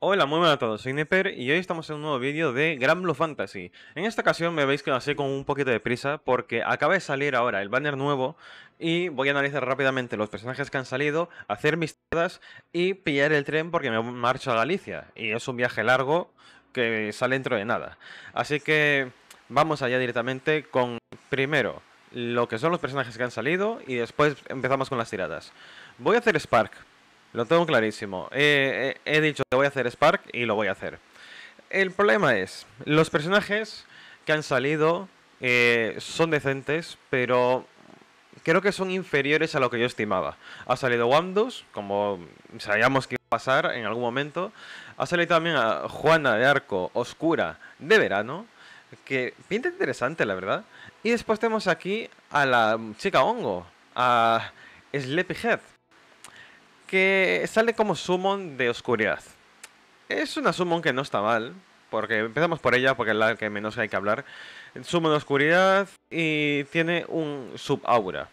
Hola, muy buenas a todos, soy Neper y hoy estamos en un nuevo vídeo de Gran Blue Fantasy. En esta ocasión me veis que lo con un poquito de prisa porque acaba de salir ahora el banner nuevo y voy a analizar rápidamente los personajes que han salido, hacer mis tiradas y pillar el tren porque me marcho a Galicia y es un viaje largo que sale dentro de nada. Así que vamos allá directamente con primero lo que son los personajes que han salido y después empezamos con las tiradas. Voy a hacer Spark lo tengo clarísimo. Eh, eh, he dicho que voy a hacer Spark y lo voy a hacer. El problema es, los personajes que han salido eh, son decentes, pero creo que son inferiores a lo que yo estimaba. Ha salido Wandus, como sabíamos que iba a pasar en algún momento. Ha salido también a Juana de Arco Oscura de verano, que pinta interesante, la verdad. Y después tenemos aquí a la chica hongo, a Sleepyhead, que sale como summon de oscuridad. Es una summon que no está mal, porque empezamos por ella, porque es la que menos hay que hablar. Summon de oscuridad y tiene un subaura. aura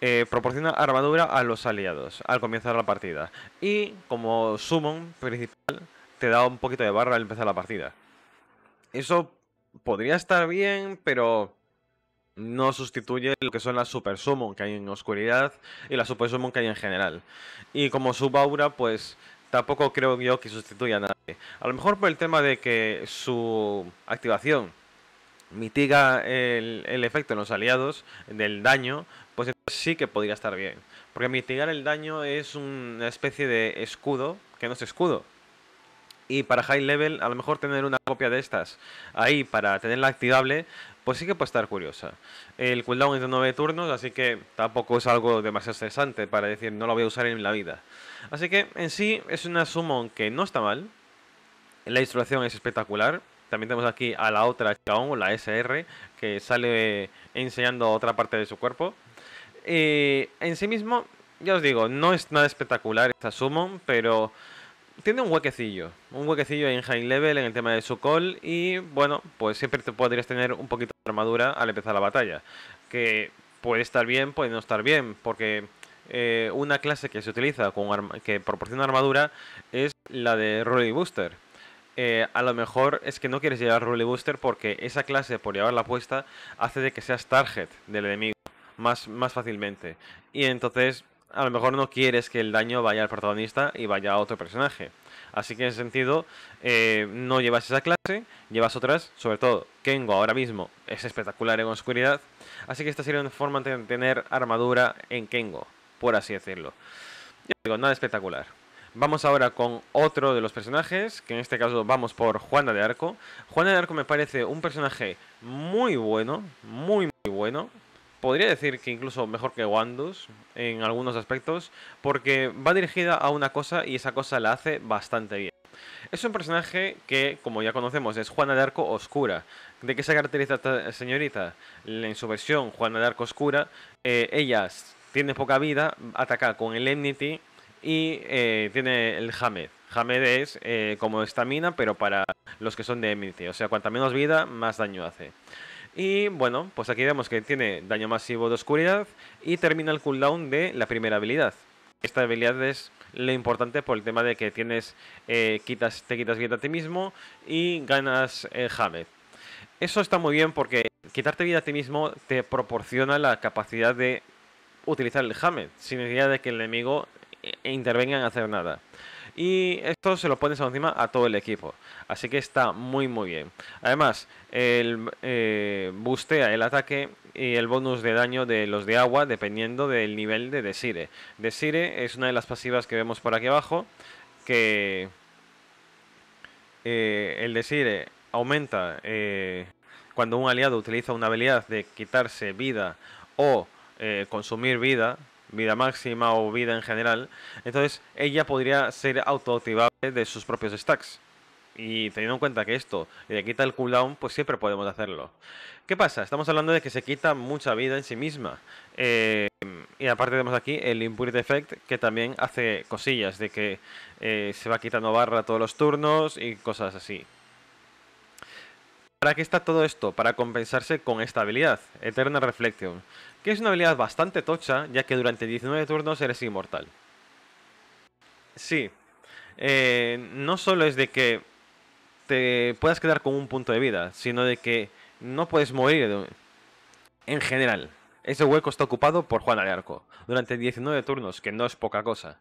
eh, proporciona armadura a los aliados al comenzar la partida. Y como summon principal, te da un poquito de barra al empezar la partida. Eso podría estar bien, pero no sustituye lo que son las Super Summon que hay en Oscuridad y las Super Summon que hay en general. Y como Subaura, pues tampoco creo yo que sustituya a nadie. A lo mejor por el tema de que su activación mitiga el, el efecto en los aliados del daño, pues sí que podría estar bien. Porque mitigar el daño es una especie de escudo que no es escudo, y para high level a lo mejor tener una copia de estas ahí para tenerla activable, pues sí que puede estar curiosa. El cooldown es de 9 turnos, así que tampoco es algo demasiado estresante para decir no lo voy a usar en la vida. Así que en sí es una summon que no está mal, la instrucción es espectacular. También tenemos aquí a la otra Chaon, la SR, que sale enseñando otra parte de su cuerpo. Eh, en sí mismo, ya os digo, no es nada espectacular esta summon, pero tiene un huequecillo, un huequecillo en high level en el tema de su call y bueno, pues siempre te podrías tener un poquito de armadura al empezar la batalla, que puede estar bien, puede no estar bien, porque eh, una clase que se utiliza con que proporciona armadura es la de Rolly Booster. Eh, a lo mejor es que no quieres llevar Rolly Booster porque esa clase, por llevarla puesta, hace de que seas target del enemigo más, más fácilmente. Y entonces a lo mejor no quieres que el daño vaya al protagonista y vaya a otro personaje. Así que en ese sentido, eh, no llevas esa clase, llevas otras, sobre todo Kengo ahora mismo es espectacular en oscuridad, así que esta sería una forma de tener armadura en Kengo, por así decirlo. Ya digo, nada espectacular. Vamos ahora con otro de los personajes, que en este caso vamos por Juana de Arco. Juana de Arco me parece un personaje muy bueno, muy muy bueno, podría decir que incluso mejor que Wandus en algunos aspectos, porque va dirigida a una cosa y esa cosa la hace bastante bien. Es un personaje que, como ya conocemos, es Juana de Arco Oscura. ¿De qué se caracteriza esta señorita? En su versión, Juana de Arco Oscura, eh, ella tiene poca vida, ataca con el Enmity y eh, tiene el Hamed. Hamed es eh, como estamina, pero para los que son de Enmity. O sea, cuanta menos vida, más daño hace. Y bueno, pues aquí vemos que tiene daño masivo de oscuridad y termina el cooldown de la primera habilidad. Esta habilidad es lo importante por el tema de que tienes eh, quitas, te quitas vida a ti mismo y ganas el Hamed. Eso está muy bien porque quitarte vida a ti mismo te proporciona la capacidad de utilizar el Hamed sin necesidad de que el enemigo eh, intervenga en hacer nada. Y esto se lo pones encima a todo el equipo. Así que está muy muy bien. Además, el, eh, bustea el ataque y el bonus de daño de los de agua dependiendo del nivel de Desire. Desire es una de las pasivas que vemos por aquí abajo. Que eh, el Desire aumenta eh, cuando un aliado utiliza una habilidad de quitarse vida o consumir vida vida máxima o vida en general, entonces ella podría ser autoactivable de sus propios stacks. Y teniendo en cuenta que esto le quita el cooldown, pues siempre podemos hacerlo. ¿Qué pasa? Estamos hablando de que se quita mucha vida en sí misma. Eh, y aparte tenemos aquí el Impurity Effect, que también hace cosillas de que eh, se va quitando barra todos los turnos y cosas así. ¿Para qué está todo esto? Para compensarse con esta habilidad, Eternal Reflection que es una habilidad bastante tocha, ya que durante 19 turnos eres inmortal. Sí, eh, no solo es de que te puedas quedar con un punto de vida, sino de que no puedes morir en general. Ese hueco está ocupado por Juan de durante 19 turnos, que no es poca cosa.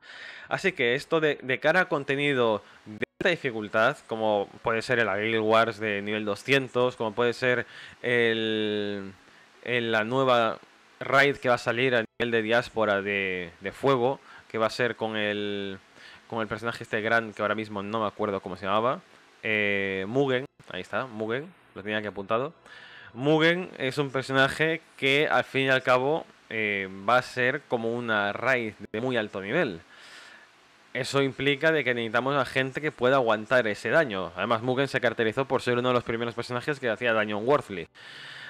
Así que esto de, cara a contenido de alta dificultad, como puede ser el Guild Wars de nivel 200, como puede ser la nueva raid que va a salir a nivel de diáspora de, fuego, que va a ser con el, con el personaje este gran que ahora mismo no me acuerdo cómo se llamaba. Eh, Mugen, ahí está, Mugen, lo tenía aquí apuntado. Mugen es un personaje que al fin y al cabo eh, va a ser como una raid de muy alto nivel. Eso implica de que necesitamos a gente que pueda aguantar ese daño. Además, Mugen se caracterizó por ser uno de los primeros personajes que hacía daño en Worthley.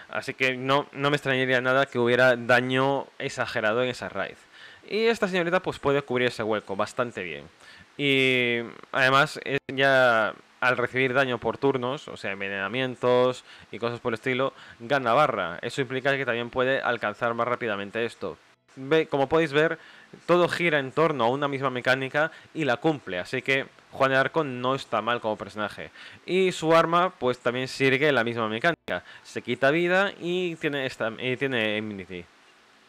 Así que no, me extrañaría nada que hubiera daño exagerado en esa raíz. Y esta señorita pues puede cubrir ese hueco bastante bien. Y además ya al recibir daño por turnos, o sea, envenenamientos y cosas por el estilo, gana barra. Eso implica que también puede alcanzar más rápidamente esto. Como podéis ver, todo gira en torno a una misma mecánica y la cumple, así que Juan de Arco no está mal como personaje. Y su arma pues también sigue la misma mecánica. Se quita vida y tiene, esta, immunity.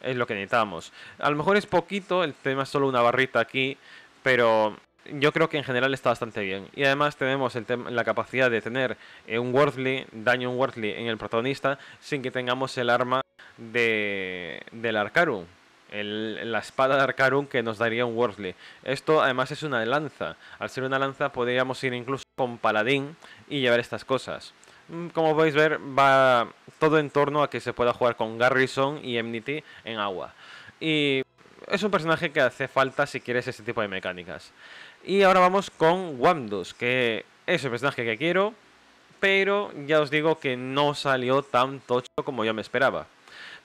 Es lo que necesitamos. A lo mejor es poquito, el tema es solo una barrita aquí, pero yo creo que en general está bastante bien. Y además tenemos la capacidad de tener eh, un worthly daño un worthly en el protagonista sin que tengamos el arma del Arcarum. la espada de Arcarum que nos daría un worthly Esto además es una lanza. Al ser una lanza podríamos ir incluso con paladín y llevar estas cosas. Mm, como podéis ver, va todo en torno a que se pueda jugar con Garrison y Emnity en agua. Y es un personaje que hace falta si quieres ese tipo de mecánicas. Y ahora vamos con Wandus, que es el personaje que quiero, pero ya os digo que no salió tan tocho como yo me esperaba.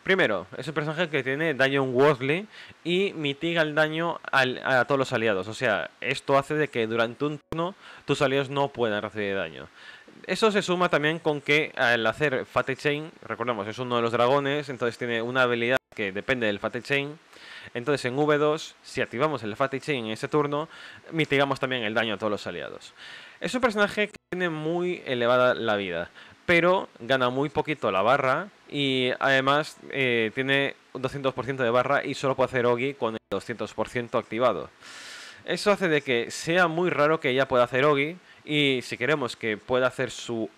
Primero, es un personaje que tiene daño Worsley y mitiga el daño a todos los aliados. O sea, esto hace de que durante un turno tus aliados no puedan recibir daño. Eso se suma también con que al hacer Fate Chain, recordemos, es uno de los dragones, entonces tiene una habilidad que depende del Fate Chain. Entonces en V2, si activamos el Fate Chain en ese turno, mitigamos también el daño a todos los aliados. Es un personaje que tiene muy elevada la vida, pero gana muy poquito la barra y además eh, tiene un 200% de barra y solo puede hacer Oggy con el 200% activado. Eso hace de que sea muy raro que ella pueda hacer Oggy, y si queremos que pueda hacer su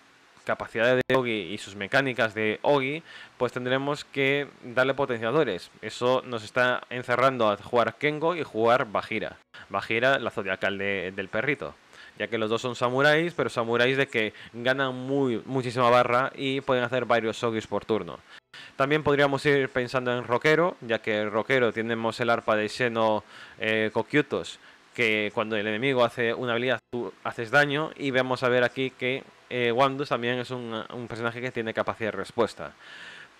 capacidad de Ogi y sus mecánicas de Ogi, pues tendremos que darle potenciadores. Eso nos está encerrando a jugar Kengo y jugar Bajira. Bajira, la zodiacal del perrito. Ya que los dos son samuráis, pero samuráis de que ganan muy, muchísima barra y pueden hacer varios Ogis por turno. También podríamos ir pensando en Rockero, ya que el Rockero tenemos el arpa de Seno eh, que cuando el enemigo hace una habilidad tú haces daño y vamos a ver aquí que eh, Wandus también es un, personaje que tiene capacidad de respuesta.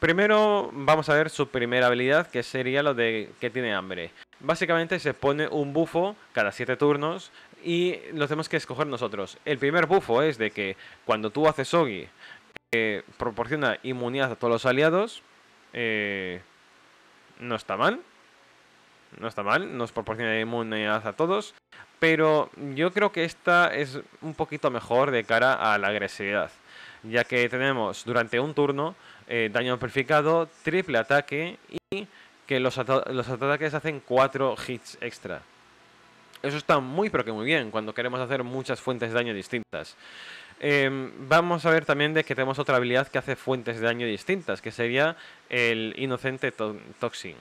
Primero vamos a ver su primera habilidad que sería lo de que tiene hambre. Básicamente se pone un bufo cada 7 turnos y lo tenemos que escoger nosotros. El primer bufo es de que cuando tú haces Ogi que eh, proporciona inmunidad a todos los aliados. Eh, no está mal, no está mal, nos proporciona inmunidad a todos, pero yo creo que esta es un poquito mejor de cara a la agresividad, ya que tenemos durante un turno eh, daño amplificado, triple ataque y que los, ataques hacen 4 hits extra. Eso está muy pero que muy bien cuando queremos hacer muchas fuentes de daño distintas. Em, vamos a ver también de que tenemos otra habilidad que hace fuentes de daño distintas, que sería el inocente Toxin.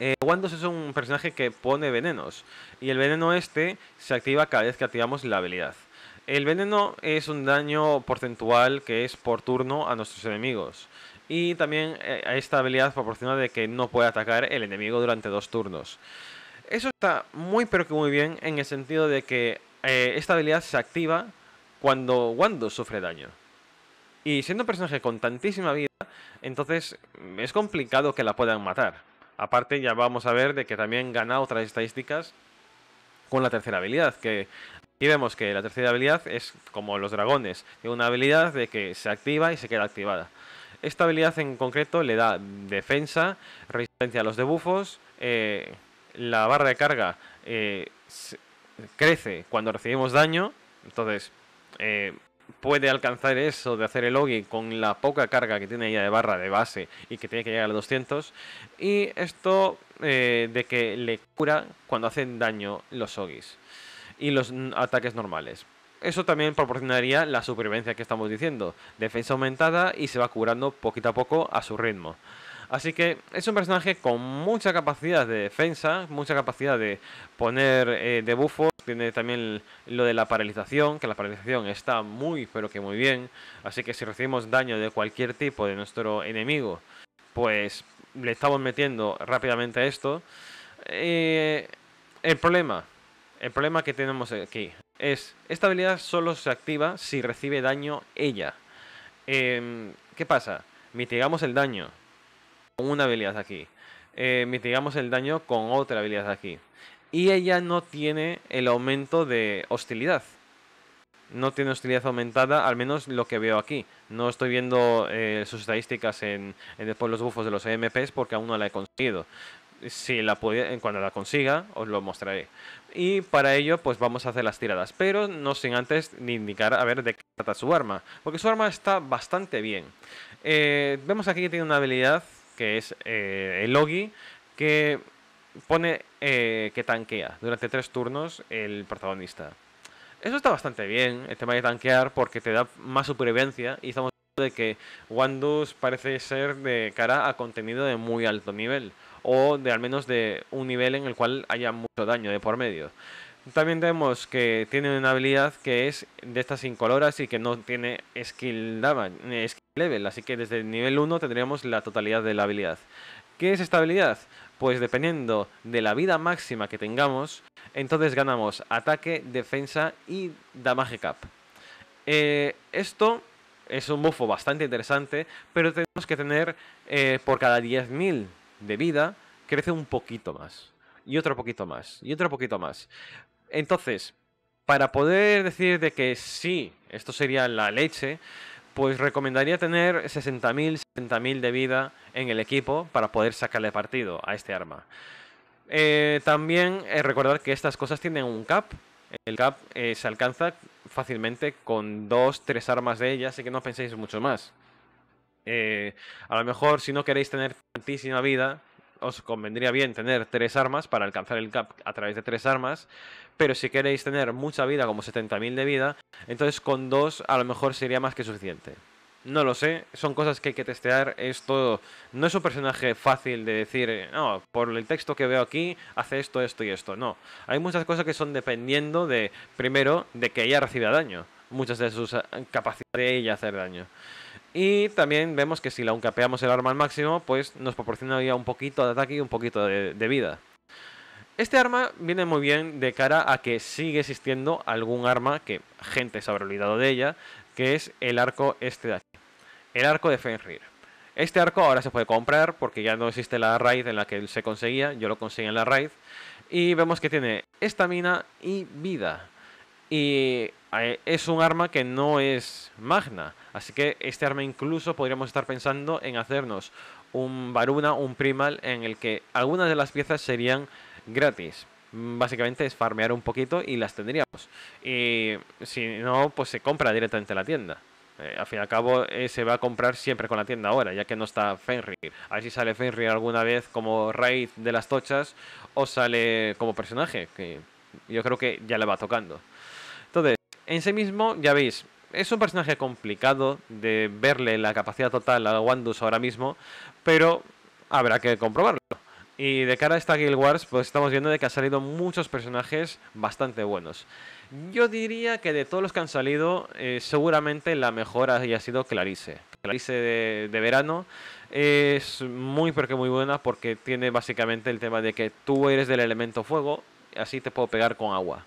Eh, Wandos es un personaje que pone venenos y el veneno este se activa cada vez que activamos la habilidad. El veneno es un daño porcentual que es por turno a nuestros enemigos y también eh, esta habilidad proporciona de que no puede atacar el enemigo durante dos turnos. Eso está muy pero que muy bien en el sentido de que eh, esta habilidad se activa cuando Wandos sufre daño. Y siendo un personaje con tantísima vida, entonces es complicado que la puedan matar. Aparte, ya vamos a ver de que también gana otras estadísticas con la tercera habilidad, que vemos que la tercera habilidad es como los dragones, tiene una habilidad de que se activa y se queda activada. Esta habilidad en concreto le da defensa, resistencia a los debufos, eh, la barra de carga eh, crece cuando recibimos daño, entonces eh, puede alcanzar eso de hacer el Ogi con la poca carga que tiene ella de barra de base y que tiene que llegar a los 200. Y esto eh, de que le cura cuando hacen daño los Ogis y los ataques normales. Eso también proporcionaría la supervivencia que estamos diciendo. Defensa aumentada y se va curando poquito a poco a su ritmo. Así que es un personaje con mucha capacidad de defensa, mucha capacidad de poner eh, tiene también lo de la paralización, que la paralización está muy pero que muy bien, así que si recibimos daño de cualquier tipo de nuestro enemigo, pues le estamos metiendo rápidamente a esto. Eh, el problema, el problema que tenemos aquí es, esta habilidad solo se activa si recibe daño ella. Em, ¿Qué pasa? Mitigamos el daño con una habilidad aquí. Eh, mitigamos el daño con otra habilidad aquí. Y ella no tiene el aumento de hostilidad. No tiene hostilidad aumentada, al menos lo que veo aquí. No estoy viendo eh, sus estadísticas en, después los bufos de los EMPs porque aún no la he conseguido. Si la cuando la consiga, os lo mostraré. Y para ello, pues vamos a hacer las tiradas. Pero no sin antes indicar a ver de qué trata su arma. Porque su arma está bastante bien. Eh, vemos aquí que tiene una habilidad que es eh, el Logi, que pone eh, que tanquea durante tres turnos el protagonista. Eso está bastante bien, el tema de tanquear, porque te da más supervivencia y estamos de que Wandus parece ser de cara a contenido de muy alto nivel, o de al menos de un nivel en el cual haya mucho daño de por medio. También vemos que tiene una habilidad que es de estas incoloras y que no tiene skill, damage, eh, skill level, así que desde el nivel 1 tendríamos la totalidad de la habilidad. ¿Qué es esta habilidad? pues dependiendo de la vida máxima que tengamos, entonces ganamos ataque, defensa y damage cap. Eh, esto es un buffo bastante interesante, pero tenemos que tener eh, por cada 10.000 de vida, crece un poquito más. Y otro poquito más, y otro poquito más. Entonces, para poder decir de que sí, esto sería la leche, pues recomendaría tener 60.000, 70.000 de vida en el equipo para poder sacarle partido a este arma. Eh, también Recordad eh, recordar que estas cosas tienen un cap. El cap eh, se alcanza fácilmente con dos, tres armas de ellas, así que no penséis mucho más. a lo mejor si no queréis tener tantísima vida, os convendría bien tener tres armas para alcanzar el cap a través de tres armas, pero si queréis tener mucha vida, como 70.000 de vida, entonces con dos a lo mejor sería más que suficiente. No lo sé, son cosas que hay que testear. Esto no es un personaje fácil de decir, no, por el texto que veo aquí, hace esto, esto y esto. No, hay muchas cosas que son dependiendo de, primero, de que ella reciba daño. Muchas de sus eh, capacidades de ella hacer daño. Y también vemos que si la uncapeamos el arma al máximo, pues nos proporciona ya un poquito de ataque y un poquito de, vida. Este arma viene muy bien de cara a que sigue existiendo algún arma que gente se habrá olvidado de ella, que es el arco este de aquí. El arco de Fenrir. Este arco ahora se puede comprar porque ya no existe la raid en la que se conseguía, yo lo conseguí en la raid. Y vemos que tiene estamina y vida. Y eh, es un arma que no es magna. Así que este arma incluso podríamos estar pensando en hacernos un Varuna, un Primal, en el que algunas de las piezas serían gratis. Básicamente es farmear un poquito y las tendríamos. Y si no, pues se compra directamente en la tienda. Eh, al fin y al cabo eh, se va a comprar siempre con la tienda ahora, ya que no está Fenrir. A ver si sale Fenrir alguna vez como raid de las tochas o sale como personaje, que yo creo que ya le va tocando. En sí mismo, ya veis, es un personaje complicado de verle la capacidad total a Wandus ahora mismo, pero habrá que comprobarlo. Y de cara a esta Guild Wars, pues estamos viendo de que han salido muchos personajes bastante buenos. Yo diría que de todos los que han salido, eh, seguramente la mejor haya sido Clarice. Clarice de, verano es muy, porque muy buena porque tiene básicamente el tema de que tú eres del elemento fuego, así te puedo pegar con agua.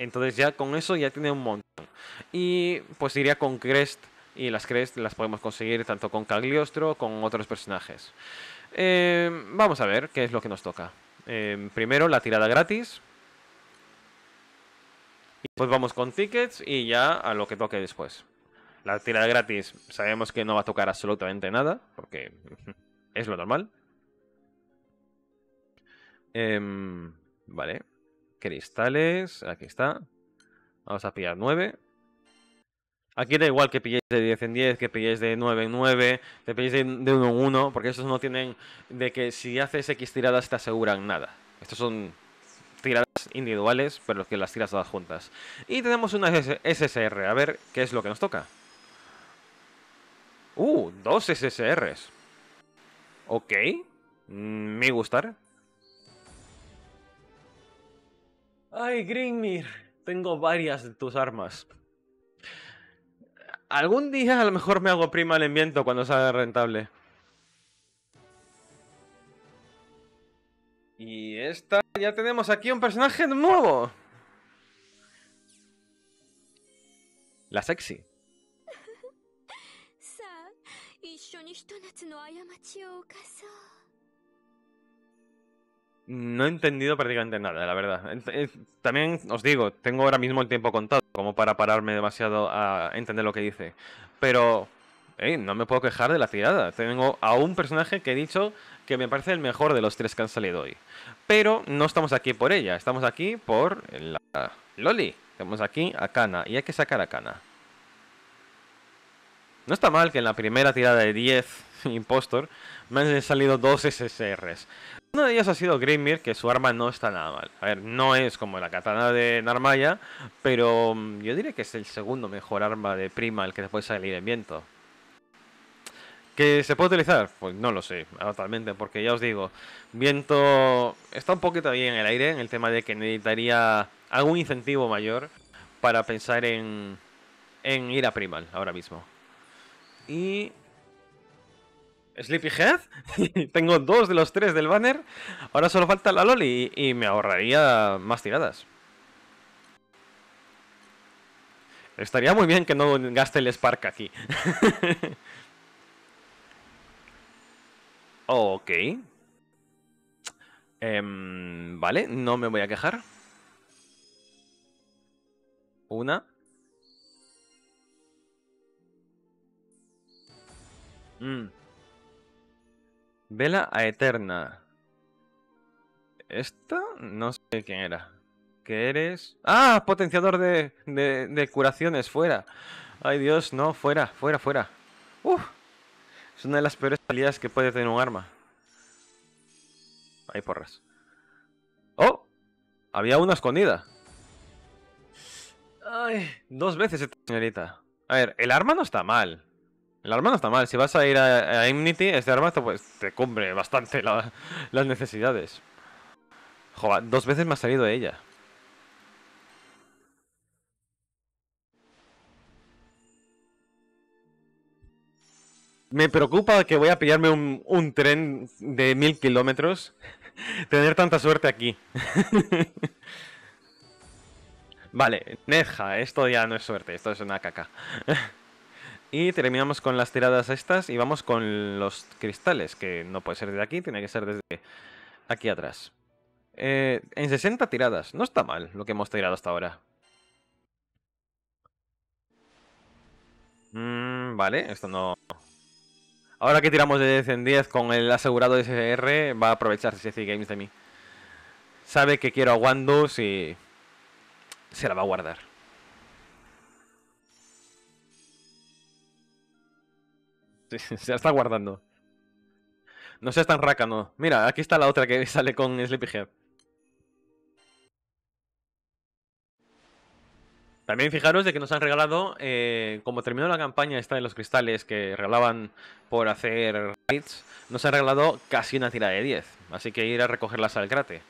Entonces ya con eso ya tiene un montón. Y pues iría con Crest. Y las Crest las podemos conseguir tanto con Cagliostro con otros personajes. Em, vamos a ver qué es lo que nos toca. Em, primero la tirada gratis. Y después vamos con tickets y ya a lo que toque después. La tirada gratis sabemos que no va a tocar absolutamente nada, porque es lo normal. Em, vale. Cristales, aquí está. Vamos a pillar 9. Aquí da igual que pilléis de 10 en 10, que pilléis de 9 en 9, que pilléis de, 1 en 1, porque estos no tienen de que si haces X tiradas te aseguran nada. Estos son tiradas individuales, pero que las tiras todas juntas. Y tenemos una SSR, a ver qué es lo que nos toca. Uh, dos SSRs. Ok, mm, me gustar. Ay, Grimir, tengo varias de tus armas. Algún día a lo mejor me hago prima al enviento cuando sea rentable. Y esta, ya tenemos aquí un personaje nuevo. La sexy. No he entendido prácticamente nada, la verdad. Eh, también os digo, tengo ahora mismo el tiempo contado, como para pararme demasiado a entender lo que dice. Pero no me puedo quejar de la tirada. Tengo a un personaje que he dicho que me parece el mejor de los tres que han salido hoy. Pero no estamos aquí por ella, estamos aquí por la Loli. Estamos aquí a Kana y hay que sacar a Kana. No está mal que en la primera tirada de 10 Impostor, me han salido dos SSRs. Uno de ellos ha sido Grimir, que su arma no está nada mal. A ver, no es como la katana de Narmaya, pero mm, yo diré que es el segundo mejor arma de Primal el que puede salir en viento. ¿Que se puede utilizar? Pues no lo sé, totalmente, porque ya os digo, viento está un poquito ahí en el aire en el tema de que necesitaría algún incentivo mayor para pensar en, en ir a Primal ahora mismo. Y Sleepyhead, tengo dos de los tres del banner, ahora solo falta la Loli y, me ahorraría más tiradas. Estaría muy bien que no gaste el Spark aquí. ok. Em, vale, no me voy a quejar. Una. Mmm Vela a Eterna. ¿Esta? No sé quién era. ¿Qué eres? ¡Ah! Potenciador de, de, curaciones, fuera. Ay Dios, no, fuera, fuera, fuera. ¡Uf! Es una de las peores salidas que puede tener un arma. Hay porras. ¡Oh! Había una escondida. Ay, dos veces, esta señorita. A ver, el arma no está mal. El arma no está mal. Si vas a ir a, este arma te, pues, cumple bastante las necesidades. Joder, dos veces me ha salido ella. Me preocupa que voy a pillarme un, un tren de mil kilómetros. Tener tanta suerte aquí. vale, Neja, esto ya no es suerte, esto es una caca. Y terminamos con las tiradas estas y vamos con los cristales, que no puede ser desde aquí, tiene que ser desde aquí atrás. Eh, en 60 tiradas, no está mal lo que hemos tirado hasta ahora. Mm, vale, esto no... Ahora que tiramos de 10 en 10 con el asegurado de SR, va a aprovechar CC Games de mí. Sabe que quiero a Wandus y se la va a guardar. se está guardando. No seas tan rácano. Mira, aquí está la otra que sale con Sleepyhead. También fijaros de que nos han regalado, eh, como terminó la campaña esta de los cristales que regalaban por hacer raids, nos han regalado casi una tira de 10. Así que ir a recogerlas al crate.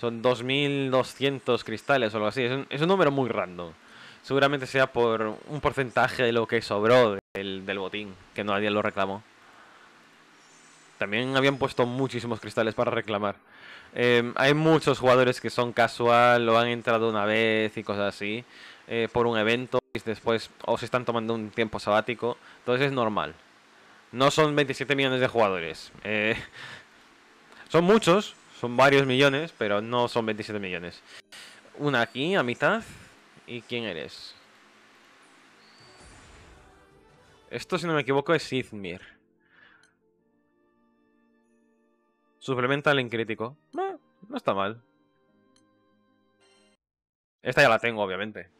Son 2.200 cristales o algo así. Es un, número muy random. Seguramente sea por un porcentaje de lo que sobró de del, del botín, que no nadie lo reclamó. También habían puesto muchísimos cristales para reclamar. Eh, hay muchos jugadores que son casual, lo han entrado una vez y cosas así, eh, por un evento, y después o están tomando un tiempo sabático. Entonces es normal. No son 27 millones de jugadores. Eh, son muchos, son varios millones, pero no son 27 millones. Una aquí, a mitad. ¿Y quién eres? Esto, si no me equivoco, es Izmir. Suplementa en crítico. no está mal. Esta ya la tengo, obviamente.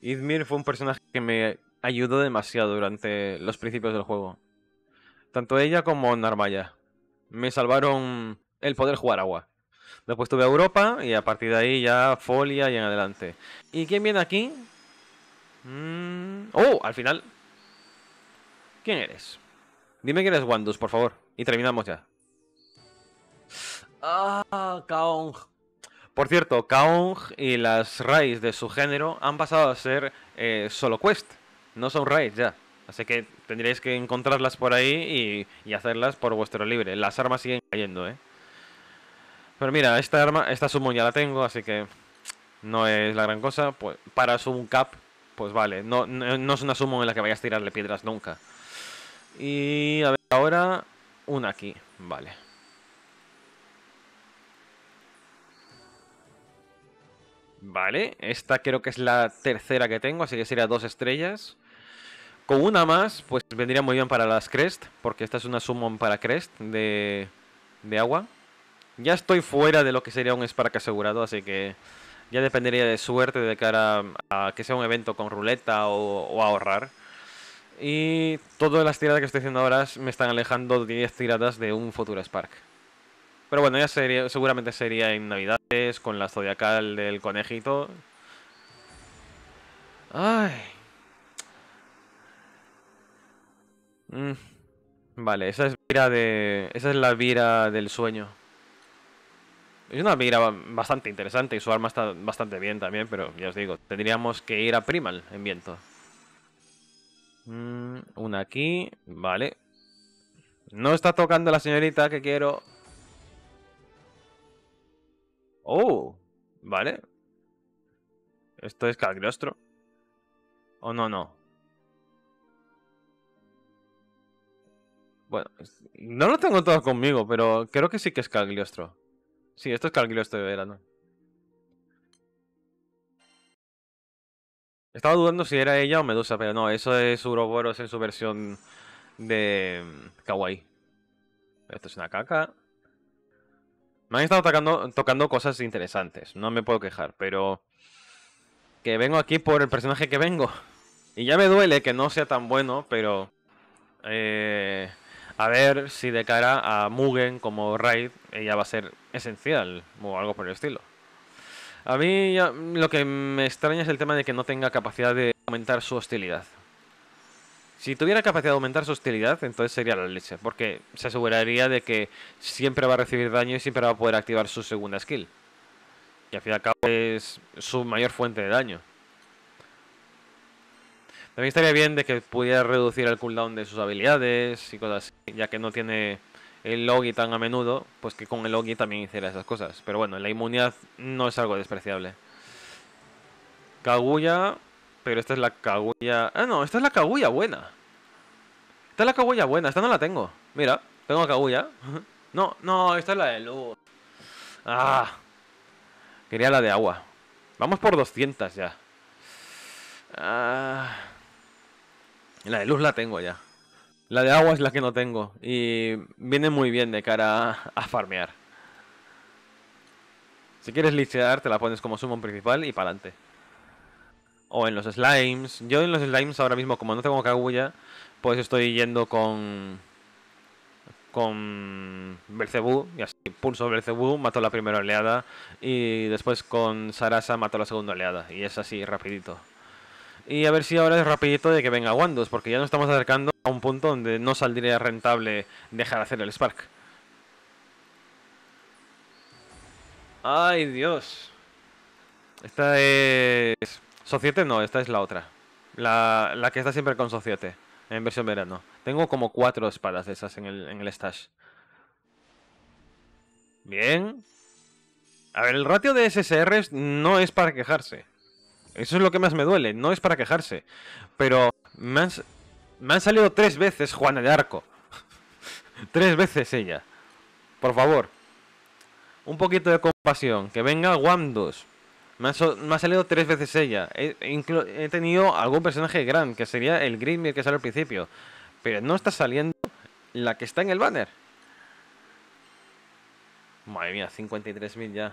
Izmir fue un personaje que me ayudó demasiado durante los principios del juego. Tanto ella como Narmaya. Me salvaron el poder jugar agua. Después tuve a Europa y a partir de ahí ya Folia y en adelante. ¿Y quién viene aquí? Mm. Oh, al final. ¿Quién eres? Dime quién eres Wandus, por favor. Y terminamos ya. Ah, Kaong. Por cierto, Kaong y las raids de su género han pasado a ser eh, solo quest. No son raids ya. Así que tendréis que encontrarlas por ahí y, hacerlas por vuestro libre. Las armas siguen cayendo, ¿eh? Pero mira, esta arma, esta summon ya la tengo, así que no es la gran cosa. Pues para sumo cap pues vale, no, no, es una sumo en la que vayas a tirarle piedras nunca. Y a ver, ahora una aquí, vale. Vale, esta creo que es la tercera que tengo, así que sería dos estrellas. Con una más, pues vendría muy bien para las Crest, porque esta es una summon para Crest de, de agua. Ya estoy fuera de lo que sería un Spark asegurado, así que ya dependería de suerte de cara a, que sea un evento con ruleta o, ahorrar. Y todas las tiradas que estoy haciendo ahora me están alejando 10 tiradas de un futuro Spark. Pero bueno, ya sería, seguramente sería en Navidades, con la zodiacal del conejito. Ay. Mm. Vale, esa es, vira de, esa es la vira del sueño. Es una mira bastante interesante y su arma está bastante bien también, pero ya os digo, tendríamos que ir a Primal en viento. Mm, una aquí, vale. No está tocando la señorita que quiero. Oh, vale. Esto es Calgliostro. O oh, no, no. Bueno, no lo tengo todo conmigo, pero creo que sí que es Calgliostro. Sí, esto es calquilo esto de verano. Estaba dudando si era ella o Medusa, pero no, eso es Uroboros en su versión de mm, Kawaii. Esto es una caca. Me han estado tocando, tocando cosas interesantes, no me puedo quejar, pero que vengo aquí por el personaje que vengo. Y ya me duele que no sea tan bueno, pero... Eh, a ver si de cara a Mugen como Raid ella va a ser esencial o algo por el estilo. A mí lo que me extraña es el tema de que no tenga capacidad de aumentar su hostilidad. Si tuviera capacidad de aumentar su hostilidad, entonces sería la leche, porque se aseguraría de que siempre va a recibir daño y siempre va a poder activar su segunda skill. Y al fin y al cabo es su mayor fuente de daño. También estaría bien de que pudiera reducir el cooldown de sus habilidades y cosas así, ya que no tiene el Logi tan a menudo, pues que con el Logi también hiciera esas cosas. Pero bueno, la inmunidad no es algo despreciable. Kaguya, pero esta es la Kaguya... Ah, no, esta es la Kaguya buena. Esta es la Kaguya buena, esta no la tengo. Mira, tengo a Kaguya. No, no, esta es la de luz. Ah, quería la de agua. Vamos por 200 ya. Ah... La de luz la tengo ya. La de agua es la que no tengo. Y viene muy bien de cara a, farmear. Si quieres lichear, te la pones como summon principal y para adelante. O en los slimes. Yo en los slimes ahora mismo, como no tengo cagulla, pues estoy yendo con. Con Belcebú, y así, pulso Belcebú, mato la primera oleada, y después con Sarasa mato la segunda oleada, y es así, rapidito. Y a ver si ahora es rapidito de que venga Wandos, porque ya nos estamos acercando a un punto donde no saldría rentable dejar hacer el Spark. ¡Ay, Dios! Esta es... Societe no, esta es la otra. La, que está siempre con Societe, en versión verano. Tengo como cuatro espadas de esas en el, en stash. Bien. A ver, el ratio de SSR no es para quejarse. Eso es lo que más me duele, no es para quejarse. Pero me han, me han salido tres veces Juana de Arco. tres veces ella. Por favor. Un poquito de compasión. Que venga Wandus. Me, me ha, salido tres veces ella. He, tenido algún personaje gran, que sería el Grimir que sale al principio. Pero no está saliendo la que está en el banner. Madre mía, 53.000 ya.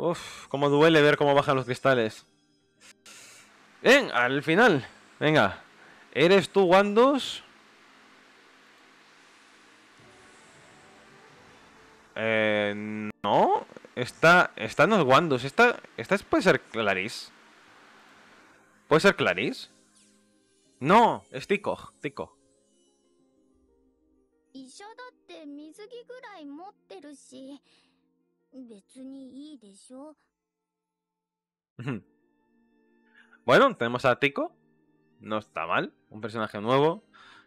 Uf, cómo duele ver cómo bajan los cristales. Ven, al final. Venga. ¿Eres tú, Wandos? Eh, no. Está... Está no es Wandos. Esta, esta puede ser Clarice. ¿Puede ser Clarice? No, es Tico. Tico. Bueno, tenemos a Tico. No está mal. Un personaje nuevo.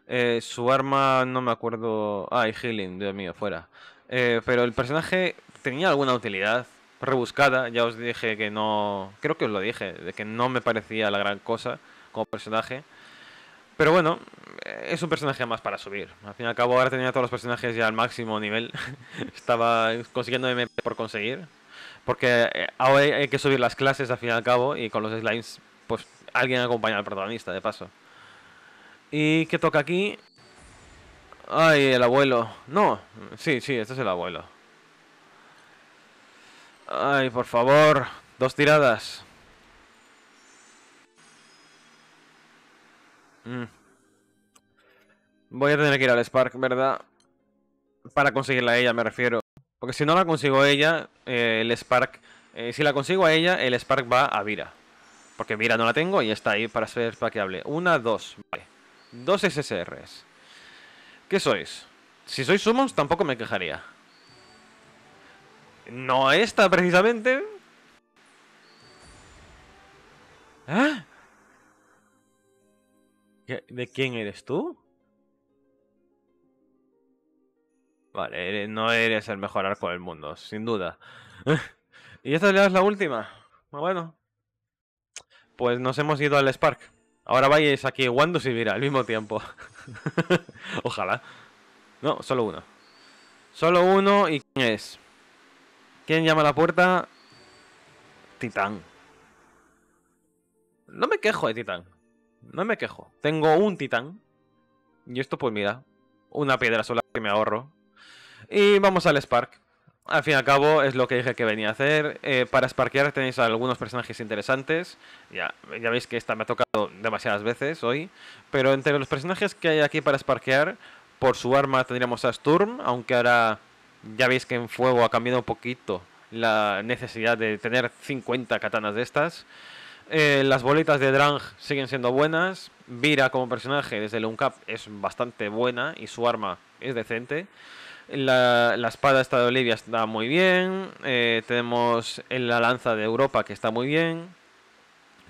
Eh, su arma, no me acuerdo. Ah, y Healing, Dios mío, fuera. Eh, pero el personaje tenía alguna utilidad rebuscada. Ya os dije que no. Creo que os lo dije, de que no me parecía la gran cosa como personaje. Pero bueno, es un personaje más para subir. Al fin y al cabo, ahora tenía todos los personajes ya al máximo nivel. Estaba consiguiendo MP por conseguir. Porque eh, ahora hay que subir las clases al fin y al cabo. Y con los slimes, pues alguien acompaña al protagonista, de paso. ¿Y qué toca aquí? Ay, el abuelo. No, sí, sí, este es el abuelo. Ay, por favor. Dos tiradas. ¡Mmm! Voy a tener que ir al Spark, ¿verdad? Para conseguirla a ella, me refiero. Porque si no la consigo ella, eh, el Spark... Eh, si la consigo a ella, el Spark va a Vira. Porque Vira no la tengo y está ahí para ser spaqueable. Una, dos. Vale. Dos SSRs. ¿Qué sois? Si sois summons, tampoco me quejaría. No esta, precisamente. ¿Eh? ¿De quién eres tú? Vale, eh, no eres el mejor arco del mundo, sin duda. y esta ya es la última. Ah, bueno. Pues nos hemos ido al Spark. Ahora vayáis aquí Wandus y mira al mismo tiempo. Ojalá. No, solo uno. Solo uno y ¿quién es? ¿Quién llama a la puerta? Titán. No me quejo de Titán. No me quejo. Tengo un Titán. Y esto pues mira, una piedra sola que me ahorro. Y vamos al Spark. Al fin y al cabo es lo que dije que venía a hacer. Eh, para sparkear tenéis algunos personajes interesantes. Ya, ya veis que esta me ha tocado demasiadas veces hoy. Pero entre los personajes que hay aquí para sparkear, por su arma tendríamos a Sturm, aunque ahora ya veis que en fuego ha cambiado un poquito la necesidad de tener 50 katanas de estas. Eh, las bolitas de Drang siguen siendo buenas. Vira como personaje desde el Uncap es bastante buena y su arma es decente. La, espada esta de Olivia está muy bien. Eh, tenemos la lanza de Europa que está muy bien.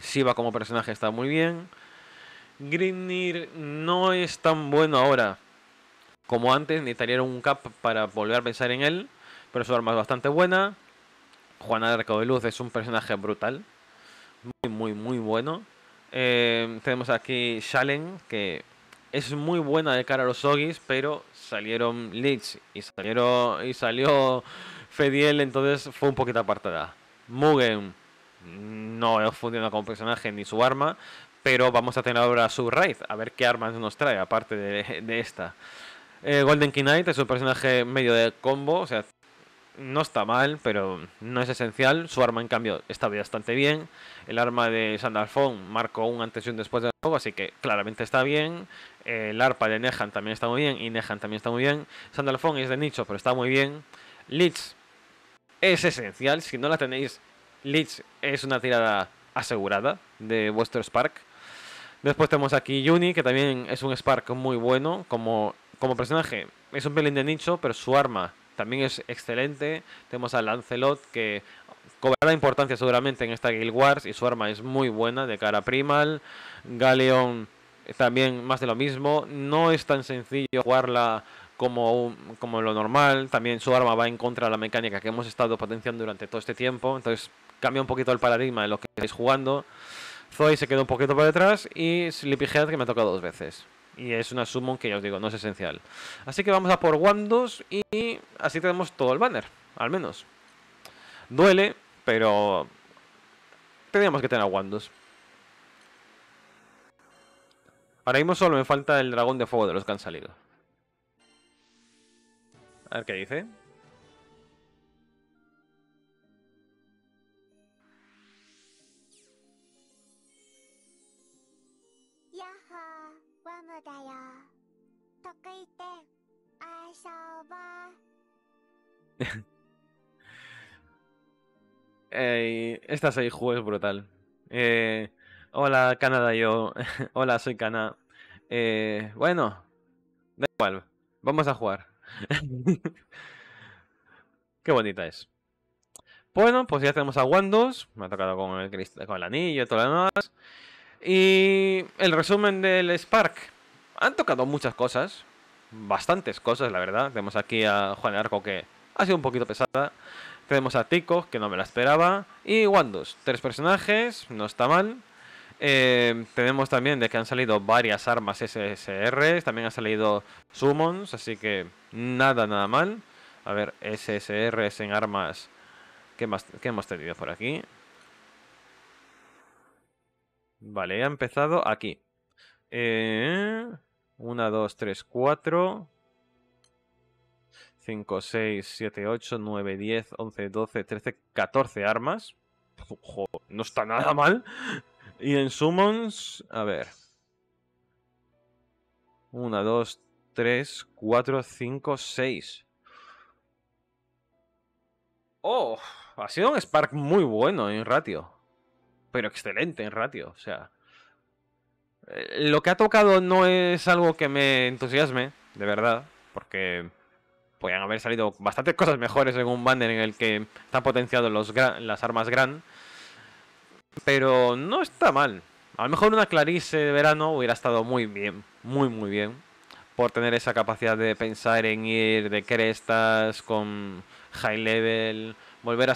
Siva como personaje está muy bien. Grimnir no es tan bueno ahora como antes. Necesitaría un cap para volver a pensar en él. Pero su arma es bastante buena. Juana de Arco de Luz es un personaje brutal. Muy, muy, muy bueno. Eh, tenemos aquí Shalen, que es muy buena de cara a los Sogis, pero salieron Leeds y, salieron, y salió Fediel, entonces fue un poquito apartada. Mugen no funciona como personaje ni su arma, pero vamos a tener ahora su raid, a ver qué armas nos trae, aparte de, esta. Eh, Golden Knight es un personaje medio de combo, o sea, no está mal, pero no es esencial. Su arma, en cambio, está bastante bien. El arma de Sandalfon marcó un antes y un después del juego, así que claramente está bien. El arpa de Nehan también está muy bien, y Nehan también está muy bien. Sandalfon es de nicho, pero está muy bien. Leech es esencial. Si no la tenéis, Leech es una tirada asegurada de vuestro Spark. Después tenemos aquí Yuni, que también es un Spark muy bueno. Como, como personaje, es un pelín de nicho, pero su arma también es excelente. Tenemos a Lancelot que cobrará importancia seguramente en esta Guild Wars y su arma es muy buena de cara a Primal. Galeon eh, también más de lo mismo. No es tan sencillo jugarla como, como lo normal. También su arma va en contra de la mecánica que hemos estado potenciando durante todo este tiempo. Entonces cambia un poquito el paradigma de lo que estáis jugando. Zoe se quedó un poquito por detrás y Sleepyhead que me ha tocado dos veces. Y es una summon que ya os digo, no es esencial. Así que vamos a por Wandos y así tenemos todo el banner, al menos. Duele, pero teníamos que tener a Wandos. Ahora mismo solo me falta el dragón de fuego de los que han salido. A ver qué dice. Estas esta Seiju brutal. Eh, hola, Canadá, yo. hola, soy Cana. Eh, bueno, da igual. Vamos a jugar. Qué bonita es. Bueno, pues ya tenemos a Wandos. Me ha tocado con con el anillo y todo lo demás. Y el resumen del Spark han tocado muchas cosas, bastantes cosas, la verdad. Tenemos aquí a Juan Arco, que ha sido un poquito pesada. Tenemos a Tico, que no me la esperaba. Y Wandus, tres personajes, no está mal. Eh, tenemos también de que han salido varias armas SSR, también han salido summons, así que nada, nada mal. A ver, SSRs en armas. ¿Qué, más, qué hemos tenido por aquí? Vale, ha empezado aquí. Eh... 1, 2, 3, 4. 5, 6, 7, 8, 9, 10, 11, 12, 13, 14 armas. Ojo, no está nada mal. Y en summons, a ver. 1, 2, 3, 4, 5, 6. Oh, ha sido un Spark muy bueno en ratio. Pero excelente en ratio, o sea. Eh, lo que ha tocado no es algo que me entusiasme, de verdad, porque podrían haber salido bastantes cosas mejores en un banner en el que están potenciados los las armas gran. Pero no está mal. A lo mejor una Clarice de verano hubiera estado muy bien, muy muy bien. Por tener esa capacidad de pensar en ir de crestas con high level, volver a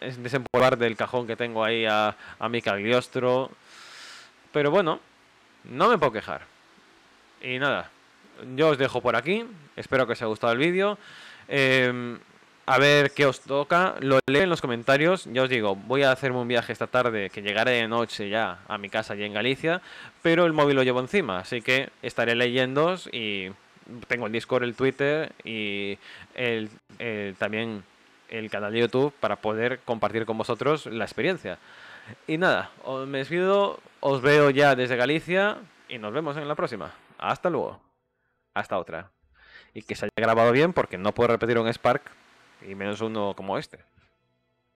desempolvar del cajón que tengo ahí a, a mi Cagliostro. Pero bueno, no me puedo quejar. Y nada, yo os dejo por aquí. Espero que os haya gustado el vídeo. Em, a ver qué os toca. Lo leo en los comentarios. Ya os digo, voy a hacerme un viaje esta tarde, que llegaré de noche ya a mi casa allí en Galicia, pero el móvil lo llevo encima, así que estaré leyendo y tengo el Discord, el Twitter y también el canal de YouTube para poder compartir con vosotros la experiencia. Y nada, os me despido, os veo ya desde Galicia y nos vemos en la próxima. Hasta luego. Hasta otra. Y que se haya grabado bien porque no puedo repetir un Spark y menos uno como este.